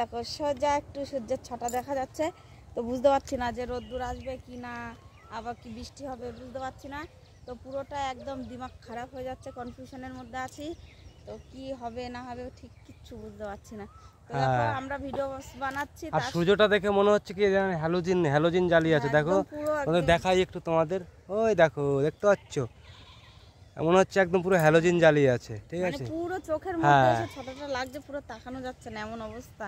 দেখো সোজা একটু সূর্যের ছটা দেখা যাচ্ছে তো বুঝতে পারছি না যে রোদ্দুর আসবে কি না আবার কি বৃষ্টি হবে বুঝতে পারছি না তো পুরোটা একদম দিমাগ খারাপ হয়ে যাচ্ছে কনফিউশনের মধ্যে আছি তো কি হবে না হবে ঠিক কিচ্ছু বুঝতে পারছি না তো দেখো হ্যাঁ। আমরা বানাচ্ছি সূর্যটা দেখে মনে হচ্ছে কি হ্যালোজিন হ্যালোজিন জ্বালিয়ে আছে হ্যাঁ, দেখো দেখাই একটু তোমাদের ওই দেখো দেখতে পাচ্ছ মনে হচ্ছে একদম পুরো হ্যালোজিন জ্বালিয়ে আছে ঠিক মানে আছে পুরো চোখের মধ্যে হ্যাঁ। এসে ছোটটা লাগছে পুরো তাকানো যাচ্ছে না এমন অবস্থা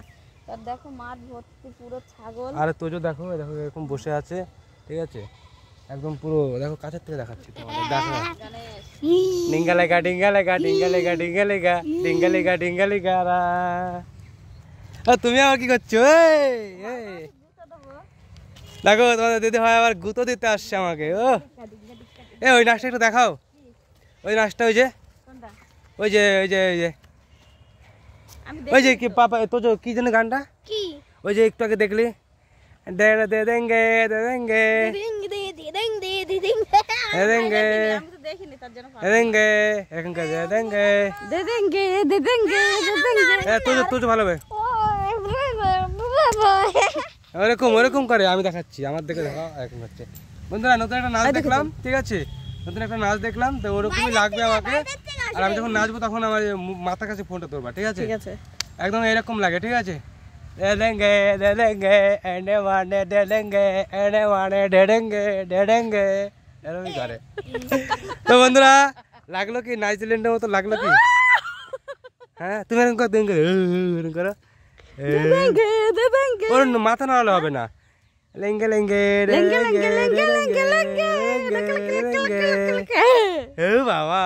তার দেখো মাঠ ভর্তি পুরো ছাগল আরে তোজো দেখো দেখো এরকম বসে আছে ঠিক আছে একদম পুরো দেখো কাছের থেকে দেখাচ্ছি তোমাদের দেখো ডিঙ্গালে গা ডিঙ্গালে গা ডিঙ্গালে গা রা তুমি আবার কি করছো দেখো তোমাদের দিদি ভাই আবার গুঁতো দিতে আসছে আমাকে ও এ ওই নাচটা একটু দেখাও ওই নাস্তা হইছে কোনটা ওই যে ওই যে ওই যে আমি দেই ওই যে কি पापा তো যে কি যেন ঘন্টা কি ওই যে একটু আগে dekhli দে রে দে देंगे दे देंगे दे देंगे दे देंगे আম তো দেখিনি তার জন্য রে রে কে দে देंगे दे देंगे दे देंगे তুই তো তুই তো ভালোবে ও বাবা ও রে কমরে কম করে আমি দেখাচ্ছি আমার দেখো একবার আচ্ছা বন্ধুরা নতুন একটা না দেখলাম ঠিক আছে নতুন একটা নাচ দেখলাম তো ওরকমই লাগবে আমাকে আর আমি যখন নাচবো তখন আমার মাথার কাছে ফোনটা তোলবা ঠিক আছে ঠিক আছে একদম এরকম লাগে ঠিক আছে মানে মানে করে তো বন্ধুরা লাগলো কি নাইজিল্যান্ডের মতো লাগলো কি হ্যাঁ তুমি এরকম করো মাথা নাড়ালে হবে না লেঙ্গে লেঙ্গে লেঙ্গে লেঙ্গে লেঙ্গে বাবা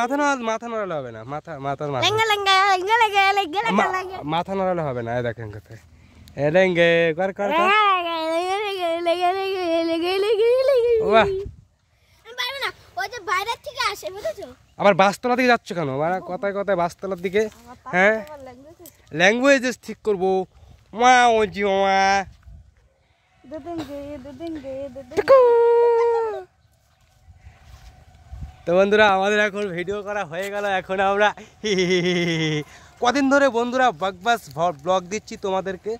মাথা না মাথা নড়ালে হবে না মাথা মাথা মাথা হবে না দেখেন কোথায় আবার বাসতলা দিকে যাচ্ছ কেন কথায় কথায় বাসতলার দিকে হ্যাঁ ল্যাঙ্গুয়েজেস ঠিক করবো মা ও জি মা তো বন্ধুরা আমাদের এখন ভিডিও করা হয়ে গেল এখন আমরা কদিন ধরে বন্ধুরা বাগবাস ব্লগ দিচ্ছি তোমাদেরকে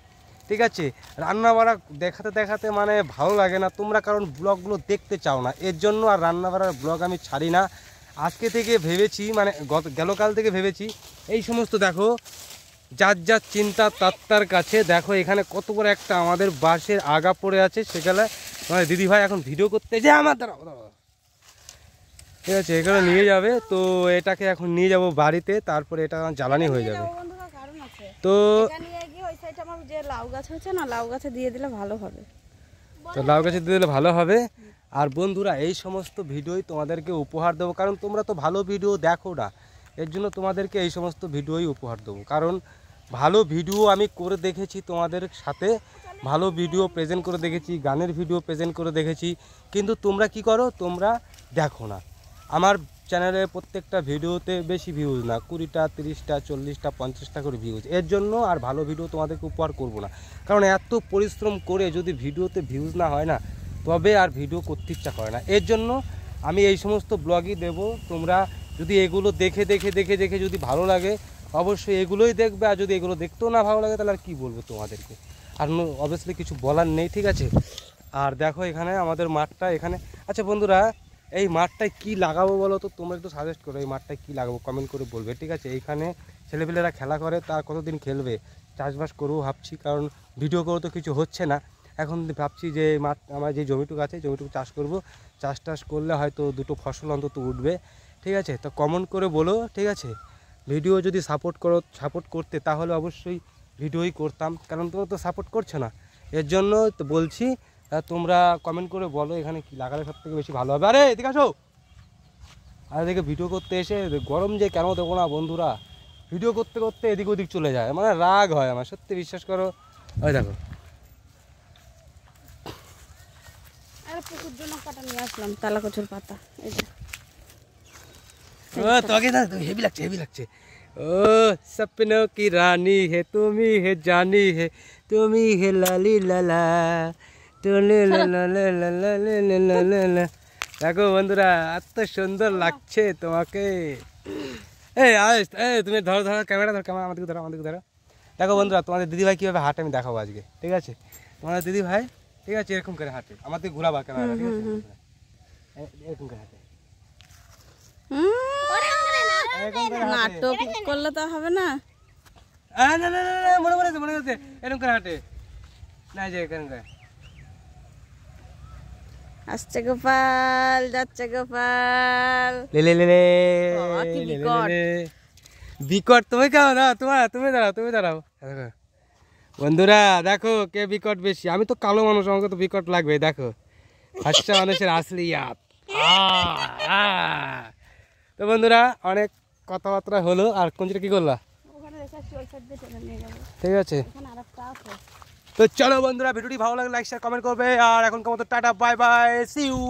ঠিক আছে রান্নাবাড়া দেখাতে দেখাতে মানে ভালো লাগে না তোমরা কারণ ব্লগগুলো দেখতে চাও না এর জন্য আর রান্নাবাড়ার ব্লগ আমি ছাড়ি না আজকে থেকে ভেবেছি মানে গত গেলকাল থেকে ভেবেছি এই সমস্ত দেখো যার যার চিন্তা তার তার কাছে দেখো এখানে কত বড় একটা আমাদের বাঁশের আগা পড়ে আছে সেখানে মানে দিদিভাই এখন ভিডিও করতে যে আমার দ্বারা ঠিক আছে এখানে নিয়ে যাবে তো এটাকে এখন নিয়ে যাব বাড়িতে তারপরে এটা জ্বালানি হয়ে যাবে তো লাউ গাছ লাউ গাছে দিয়ে দিলে ভালো হবে তো লাউ গাছে দিয়ে দিলে ভালো হবে আর বন্ধুরা এই সমস্ত ভিডিওই তোমাদেরকে উপহার দেবো কারণ তোমরা তো ভালো ভিডিও দেখো না এর জন্য তোমাদেরকে এই সমস্ত ভিডিওই উপহার দেবো কারণ ভালো ভিডিও আমি করে দেখেছি তোমাদের সাথে ভালো ভিডিও প্রেজেন্ট করে দেখেছি গানের ভিডিও প্রেজেন্ট করে দেখেছি কিন্তু তোমরা কি করো তোমরা দেখো না আমার চ্যানেলে প্রত্যেকটা ভিডিওতে বেশি ভিউজ না কুড়িটা তিরিশটা চল্লিশটা পঞ্চাশটা করে ভিউজ এর জন্য আর ভালো ভিডিও তোমাদেরকে উপহার করব না কারণ এত পরিশ্রম করে যদি ভিডিওতে ভিউজ না হয় না তবে আর ভিডিও করতে ইচ্ছা করে না এর জন্য আমি এই সমস্ত ব্লগই দেব তোমরা যদি এগুলো দেখে দেখে দেখে দেখে যদি ভালো লাগে অবশ্যই এগুলোই দেখবে আর যদি এগুলো দেখতেও না ভালো লাগে তাহলে আর কী বলবো তোমাদেরকে আর অবভিয়াসলি কিছু বলার নেই ঠিক আছে আর দেখো এখানে আমাদের মাঠটা এখানে আচ্ছা বন্ধুরা এই মাঠটায় কি লাগাবো বলো তো তোমরা একটু সাজেস্ট করো এই মাঠটায় কি লাগাবো কমেন্ট করে বলবে ঠিক আছে এইখানে ছেলেপিলেরা খেলা করে তার কতদিন খেলবে চাষবাস করবো ভাবছি কারণ ভিডিও করে তো কিছু হচ্ছে না এখন ভাবছি যে মাঠ আমার যে জমিটুকু আছে জমিটুকু চাষ করব চাষ টাস করলে হয়তো দুটো ফসল অন্তত উঠবে ঠিক আছে তো কমেন্ট করে বলো ঠিক আছে ভিডিও যদি সাপোর্ট করো সাপোর্ট করতে তাহলে অবশ্যই ভিডিওই করতাম কারণ তোমরা তো সাপোর্ট করছো না এর জন্য তো বলছি তোমরা কমেন্ট করে বলো এখানে কি লাগালে সব থেকে বেশি ভালো হবে আরে এদিকে আসো আর এদিকে ভিডিও করতে এসে গরম যে কেন দেবো না বন্ধুরা ভিডিও করতে করতে এদিক ওদিক চলে যায় মানে রাগ হয় আমার সত্যি বিশ্বাস করো ওই দেখো পুকুর জন্য কাটা নিয়ে আসলাম তালা কচুর পাতা এটা তোকে তা তো হেবি লাগছে হেবি লাগছে ও স্বপ্নের কি রানী হে তুমি হে জানি হে তুমি হে লালি লালা লেলে লেলে লেলে লেলে লেলে লেলে দেখো বন্ধুরা এত সুন্দর লাগছে তোকে এই আয়েশ এ তুমি ধর ধর ক্যামেরা ধর ক্যামেরা আমাদিক ধরে আমাদিক ধরে দেখো বন্ধুরা তোমার দিদি ভাই কিভাবে হাট আমি দেখাবো আজকে ঠিক আছে তোমার দিদি ভাই ঠিক আছে এরকম করে হাঁটে আমাদের ঘোরা বাকি আছে ঠিক আছে এই দেখুন হাঁটে নাটক করলে তো হবে না বন্ধুরা দেখো কে বিকট বেশি আমি তো কালো মানুষ আমাকে তো বিকট লাগবে দেখো ফার্স্টটা মানুষের আসলি তো বন্ধুরা অনেক কথাবার্তা হলো আর কোন কি করলা ঠিক আছে তো চলো বন্ধুরা ভিডিওটি ভালো লাগলে লাইক শেয়ার কমেন্ট করবে আর এখনকার মতো tata bye bye see you